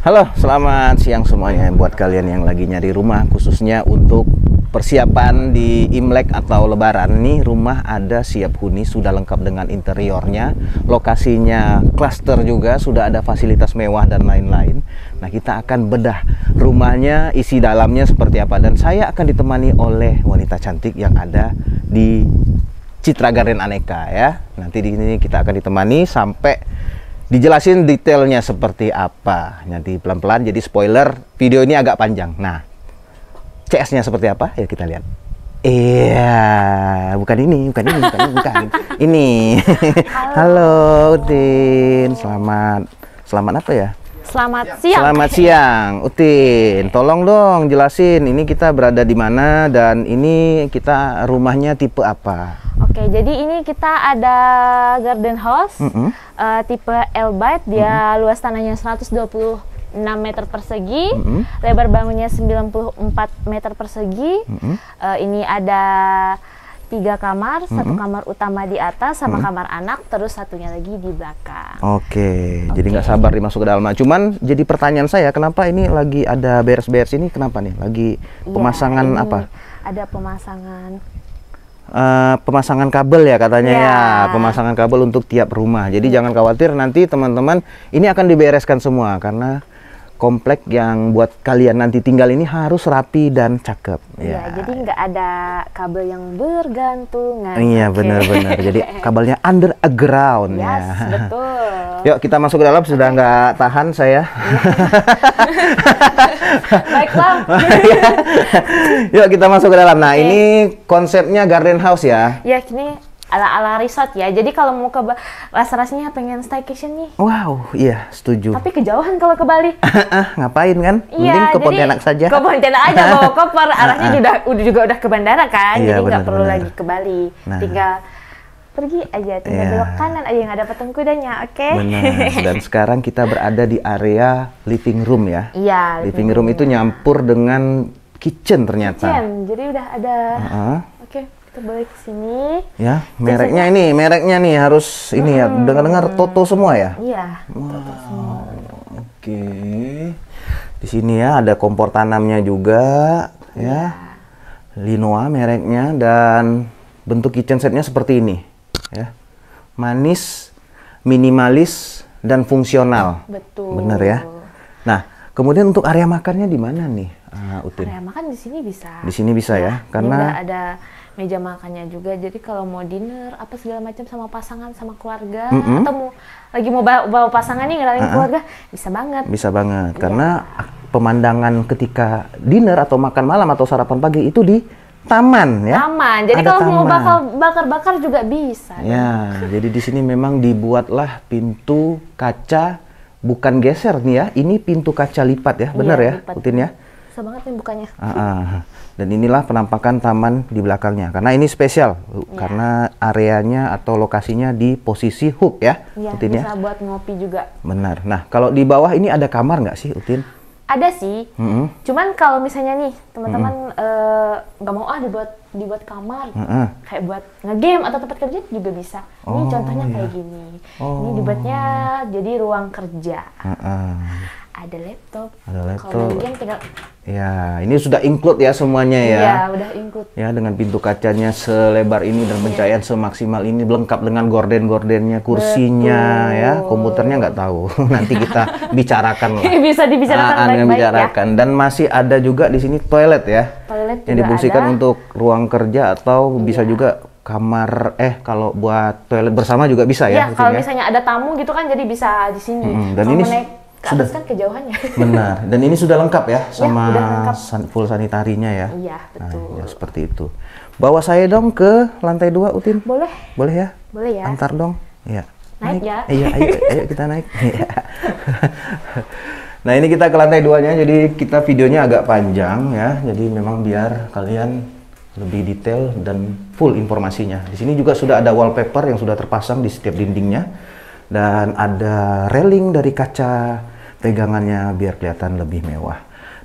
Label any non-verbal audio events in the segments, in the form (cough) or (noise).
Halo, selamat siang semuanya buat kalian yang lagi nyari rumah khususnya untuk persiapan di Imlek atau Lebaran nih rumah ada siap huni sudah lengkap dengan interiornya, lokasinya klaster juga sudah ada fasilitas mewah dan lain-lain. Nah, kita akan bedah rumahnya, isi dalamnya seperti apa dan saya akan ditemani oleh wanita cantik yang ada di Citra Garden Aneka ya. Nanti di sini kita akan ditemani sampai dijelasin detailnya seperti apa nanti pelan-pelan jadi spoiler video ini agak panjang nah CS-nya seperti apa ya kita lihat Iya, bukan ini, bukan ini, bukan ini, bukan ini. Halo Utin, selamat, selamat apa ya? Selamat siang. Selamat siang, Utin. Tolong dong jelasin ini kita berada di mana dan ini kita rumahnya tipe apa? Oke, jadi ini kita ada garden house mm -hmm. uh, eh, tipe L bite, dia mm -hmm. luas tanahnya 126 meter persegi, mm -hmm. lebar bangunnya 94 meter persegi. Mm -hmm. uh, ini ada tiga kamar, mm -hmm. satu kamar utama di atas sama mm -hmm. kamar anak, terus satunya lagi di belakang. Oke, okay. jadi nggak sabar dimasuk ke dalam. Nah, cuman jadi pertanyaan saya, kenapa ini lagi ada beres-beres ini? Kenapa nih? Lagi iya, pemasangan ya, apa? Ada pemasangan uh, pemasangan kabel ya katanya yeah. ya pemasangan kabel untuk tiap rumah jadi hmm. jangan khawatir nanti teman-teman ini akan dibereskan semua karena komplek yang buat kalian nanti tinggal ini harus rapi dan cakep. Iya, ya. jadi nggak ada kabel yang bergantungan. Iya, okay. benar-benar. jadi (laughs) kabelnya under ground ya. yes, ya. betul. (laughs) Yuk kita masuk ke dalam sudah nggak okay. tahan saya. Iya. (laughs) Baiklah. Yuk kita masuk ke dalam. Nah, okay. ini konsepnya garden house ya. Ya, ini ala-ala resort ya. Jadi kalau mau ke rasa-rasanya pengen staycation nih. Wow, iya setuju. Tapi kejauhan kalau ke Bali. (laughs) Eh, ngapain kan? Iya, Mending ke Pontianak saja. Ke Pontianak aja bawa (laughs) koper, eh, arahnya eh. juga udah juga udah ke bandara kan. Iya, jadi nggak perlu lagi ke Bali. Nah. Tinggal pergi aja, tinggal ya. belok kanan aja nggak ada patung kudanya, oke? Okay? (laughs) Dan sekarang kita berada di area living room ya. Iya. Living, living room, room itu ya. nyampur dengan kitchen ternyata. Kitchen, jadi udah ada. Uh -huh. Oke. Okay kita balik ke sini. Ya, mereknya ini, mereknya nih harus ini ya. hmm. ya. Dengar-dengar Toto semua ya? Iya, wow. Toto semua. Oke. Okay. Di sini ya ada kompor tanamnya juga ya. ya. Linoa mereknya dan bentuk kitchen setnya seperti ini ya. Manis, minimalis dan fungsional. Betul. Bener ya. Nah, Kemudian untuk area makannya di mana nih, uh, Utin? Area makan di sini bisa. Di sini bisa ya, ya karena ada meja makannya juga. Jadi kalau mau dinner apa segala macam sama pasangan, sama keluarga, mm -hmm. atau mau lagi mau bawa, bawa pasangan nih ngelarin uh -huh. keluarga, bisa banget. Bisa banget, ya. karena pemandangan ketika dinner atau makan malam atau sarapan pagi itu di taman ya. Taman. Jadi Ada kalau taman. mau bakal bakar-bakar juga bisa. Ya, jadi di sini memang dibuatlah pintu kaca bukan geser nih ya, ini pintu kaca lipat ya, iya, benar iya, ya, Putin ya. Susah banget nih bukanya. Ah, ah, ah, Dan inilah penampakan taman di belakangnya, karena ini spesial, ya. karena areanya atau lokasinya di posisi hook ya, iya, ya Putin bisa ya. buat ngopi juga. Benar. Nah, kalau di bawah ini ada kamar nggak sih, Utin? ada sih. Mm-hmm. Cuman kalau misalnya nih teman-teman eh, nggak mm-hmm. uh, mau ah dibuat dibuat kamar, mm-hmm. kayak buat ngegame atau tempat kerja juga bisa. Oh, iya. ini contohnya iya. kayak gini. Oh. Ini dibuatnya jadi ruang kerja. Mm-hmm ada laptop. Ada laptop. Kalau game tinggal Ya, ini sudah include ya semuanya ya. Iya, udah include. Ya, dengan pintu kacanya selebar ini dan iya. pencahayaan semaksimal ini lengkap dengan gorden-gordennya, kursinya ya. Komputernya nggak tahu. (laughs) Nanti kita (laughs) bicarakan lah. Bisa dibicarakan ah, baik-baik Ya. Dan masih ada juga di sini toilet ya. Toilet yang difungsikan untuk ruang kerja atau iya. bisa juga kamar eh kalau buat toilet bersama juga bisa ya. Iya, kalau ya. misalnya ada tamu gitu kan jadi bisa di sini. Hmm, dan ini ke sudah kan kejauhannya. (laughs) Benar. Dan ini sudah lengkap ya, ya sama lengkap. San, full sanitarinya ya. Iya, nah, iya betul. Nah, ya seperti itu. Bawa saya dong ke lantai dua Utin. Boleh. Boleh ya? Boleh ya. Antar dong. Iya. Naik, naik ya. Iya, ayo, ayo kita naik. (laughs) Iya. nah, ini kita ke lantai duanya jadi kita videonya agak panjang ya. Jadi memang biar kalian lebih detail dan full informasinya. Di sini juga sudah ada wallpaper yang sudah terpasang di setiap dindingnya dan ada railing dari kaca pegangannya biar kelihatan lebih mewah.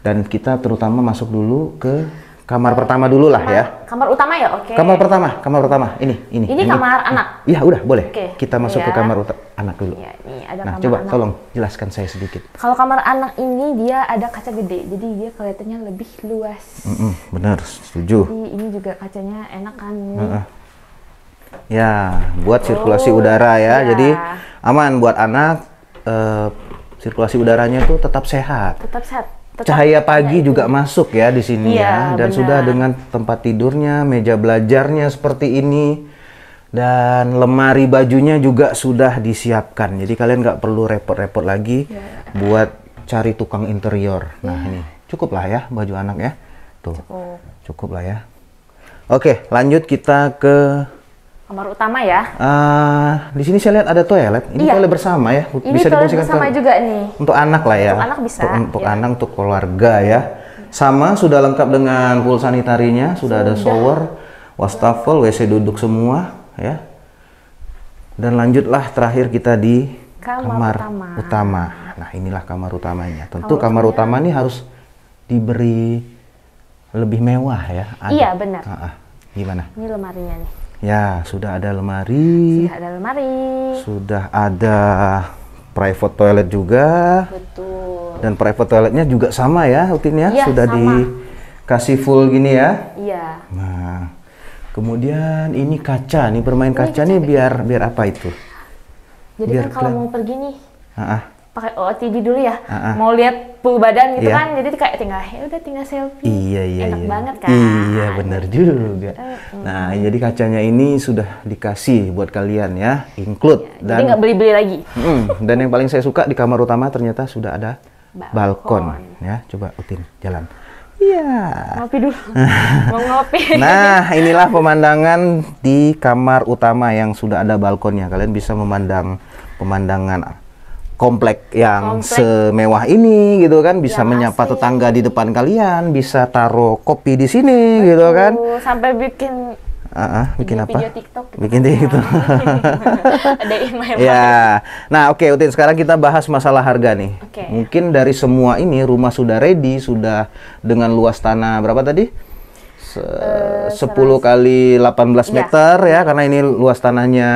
Dan kita terutama masuk dulu ke kamar pertama dulu lah ya. Kamar utama ya, oke. Okay. Kamar pertama, kamar pertama. Ini, ini. Ini, ini. kamar ini. anak. Iya, udah boleh. Okay. Kita masuk ya. ke kamar anak dulu. Iya, ini ada nah, kamar coba anak. tolong jelaskan saya sedikit. Kalau kamar anak ini dia ada kaca gede, jadi dia kelihatannya lebih luas. Mm -mm, benar, setuju. Jadi ini juga kacanya enak kan. Mm -mm. Ya, buat sirkulasi udara ya. ya. Jadi aman buat anak. Uh, sirkulasi udaranya itu tetap sehat. Tetap sehat. Tetap Cahaya pagi itu. juga masuk ya di sini ya, ya dan benar. sudah dengan tempat tidurnya, meja belajarnya seperti ini dan lemari bajunya juga sudah disiapkan. Jadi kalian nggak perlu repot-repot lagi ya. buat cari tukang interior. Nah, ya. ini cukup lah ya baju anak ya. Tuh. Cukup. Cukup lah ya. Oke, lanjut kita ke Kamar utama ya. Uh, di sini saya lihat ada toilet. Ini iya. toilet bersama ya. ini bisa toilet bersama toilet. juga nih. Untuk anak lah ya. Untuk anak bisa. Untuk, untuk iya. anak, untuk keluarga ya. Sama sudah lengkap dengan pool sanitarinya, sudah, sudah. ada shower, wastafel, WC duduk semua ya. Dan lanjutlah terakhir kita di kamar, kamar utama. utama. Nah, inilah kamar utamanya. Tentu kamar, kamar utama ini harus diberi lebih mewah ya. Ada. Iya, benar. Uh -uh. Gimana? Ini lemarinya nih. Ya, sudah ada lemari. Sudah ada lemari. Sudah ada private toilet juga. Betul. Dan private toiletnya juga sama ya, Utin ya, ya sudah sama. dikasih full gini ya. Iya. Nah, kemudian ini kaca nih bermain kaca, kaca nih biar biar apa itu? Jadi biar kan kalau mau pergi nih. Uh -uh pakai OOTD dulu ya uh huh mau lihat full badan gitu yeah. kan jadi kayak tinggal ya udah tinggal selfie iya, iya, enak iya. banget kan iya benar juga uh-uh. nah jadi kacanya ini sudah dikasih buat kalian ya include yeah, dan nggak beli-beli lagi mm, dan yang paling saya suka di kamar utama ternyata sudah ada balkon, balkon ya coba utin jalan Iya. Ngopi dulu. (laughs) Mau ngopi. Nah, inilah pemandangan di kamar utama yang sudah ada balkonnya. Kalian bisa memandang pemandangan komplek yang komplek. semewah ini gitu kan bisa ya, menyapa tetangga di depan kalian bisa taruh kopi di sini Aduh, gitu kan sampai bikin uh bikin video, apa video TikTok bikin TikTok itu (laughs) (laughs) ya nah oke okay, Utin sekarang kita bahas masalah harga nih okay. mungkin dari semua ini rumah sudah ready sudah dengan luas tanah berapa tadi Se eh, uh, 10 kali 18 ya. meter ya karena ini luas tanahnya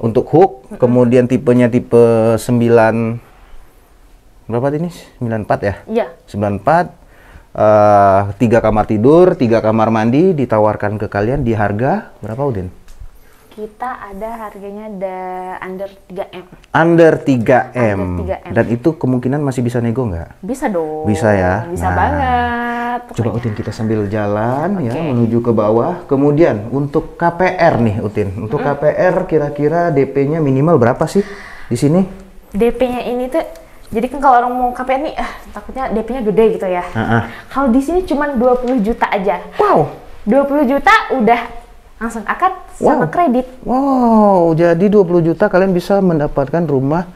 untuk hook, kemudian tipenya tipe 9 berapa ini? 94 ya? Iya. 94 Uh, eh, tiga kamar tidur, tiga kamar mandi ditawarkan ke kalian di harga berapa Udin? Kita ada harganya ada under 3M. Under 3M. Under 3M. Dan itu kemungkinan masih bisa nego nggak? Bisa dong. Bisa ya. Bisa nah. banget sehat pokoknya. Coba Utin kita sambil jalan okay. ya menuju ke bawah. Kemudian untuk KPR nih Utin, untuk mm -hmm. KPR kira-kira DP-nya minimal berapa sih di sini? DP-nya ini tuh jadi kan kalau orang mau KPR nih eh, takutnya DP-nya gede gitu ya. Uh -uh. Kalau di sini cuma 20 juta aja. Wow. 20 juta udah langsung akad wow. kredit. Wow, jadi 20 juta kalian bisa mendapatkan rumah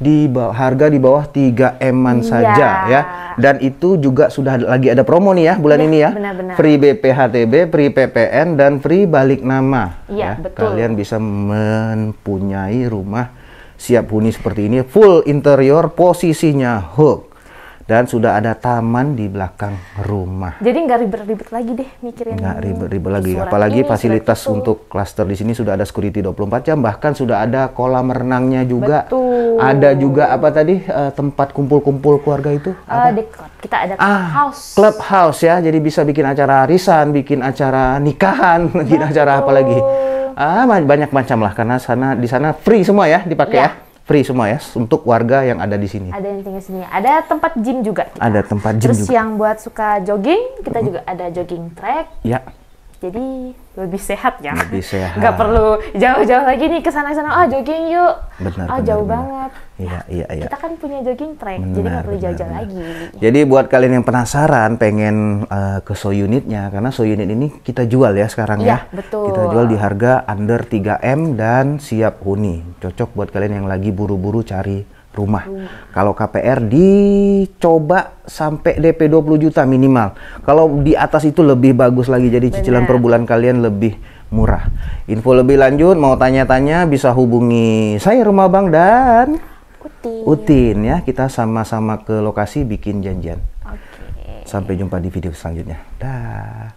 di bawah, harga di bawah 3M-an iya. saja ya. Dan itu juga sudah lagi ada promo nih ya bulan ya, ini ya. Benar-benar. Free BPHTB, free PPN dan free balik nama. Iya, ya. betul. Kalian bisa mempunyai rumah siap huni seperti ini full interior posisinya hook dan sudah ada taman di belakang rumah. Jadi nggak ribet-ribet lagi deh mikirin. Nggak ribet-ribet lagi, apalagi ini, fasilitas untuk klaster di sini sudah ada security 24 jam, bahkan sudah ada kolam renangnya juga. Betul. Ada juga apa tadi uh, tempat kumpul-kumpul keluarga itu? Eh, apa? Uh, di Kita ada ah, clubhouse. Ah, clubhouse ya, jadi bisa bikin acara arisan, bikin acara nikahan, (laughs) bikin acara apa lagi? Ah, banyak macam lah karena sana di sana free semua ya dipakai iya. ya. ya free semua ya untuk warga yang ada di sini. Ada yang tinggal sini. Ada tempat gym juga. Kita. Ada tempat gym Terus juga. Terus yang buat suka jogging, kita mm -hmm. juga ada jogging track. Ya jadi lebih sehat ya lebih sehat nggak perlu jauh-jauh lagi nih ke sana sana ah jogging yuk benar, ah benar, jauh benar. banget iya iya iya kita kan punya jogging track benar, jadi nggak perlu jauh-jauh lagi jadi buat kalian yang penasaran pengen uh, ke so unitnya karena so unit ini kita jual ya sekarang ya. iya, ya betul kita jual di harga under 3 m dan siap huni cocok buat kalian yang lagi buru-buru cari rumah. rumah. Kalau KPR dicoba sampai DP 20 juta minimal. Kalau di atas itu lebih bagus lagi jadi cicilan per bulan kalian lebih murah. Info lebih lanjut mau tanya-tanya bisa hubungi saya Rumah Bang dan Utin. Utin ya, kita sama-sama ke lokasi bikin janjian. Okay. Sampai jumpa di video selanjutnya. Dah.